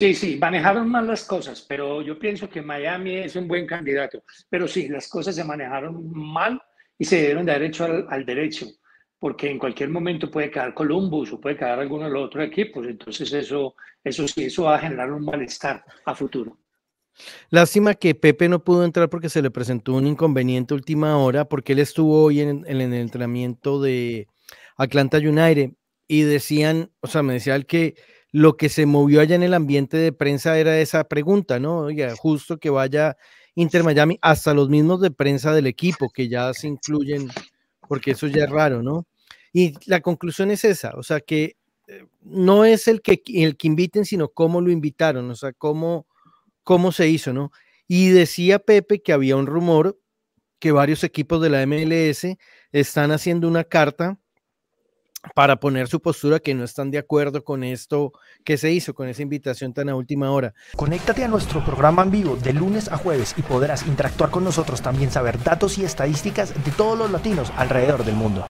Sí, sí, manejaron mal las cosas, pero yo pienso que Miami es un buen candidato. Pero sí, las cosas se manejaron mal y se dieron derecho al, derecho, porque en cualquier momento puede quedar Columbus o puede quedar alguno de los otros equipos. Entonces eso, eso sí, eso va a generar un malestar a futuro. Lástima que Pepe no pudo entrar porque se le presentó un inconveniente última hora, porque él estuvo hoy en el entrenamiento de Atlanta United y decían, o sea, me decía el que lo que se movió allá en el ambiente de prensa era esa pregunta, ¿no? ya justo que vaya Inter Miami, hasta los mismos de prensa del equipo, que ya se incluyen, porque eso ya es raro, ¿no? Y la conclusión es esa, o sea, que eh, no es el que, el que inviten, sino cómo lo invitaron, o sea, cómo, cómo se hizo, ¿no? Y decía Pepe que había un rumor que varios equipos de la MLS están haciendo una carta para poner su postura que no están de acuerdo con esto que se hizo, con esa invitación tan a última hora. Conéctate a nuestro programa en vivo de lunes a jueves y podrás interactuar con nosotros, también saber datos y estadísticas de todos los latinos alrededor del mundo.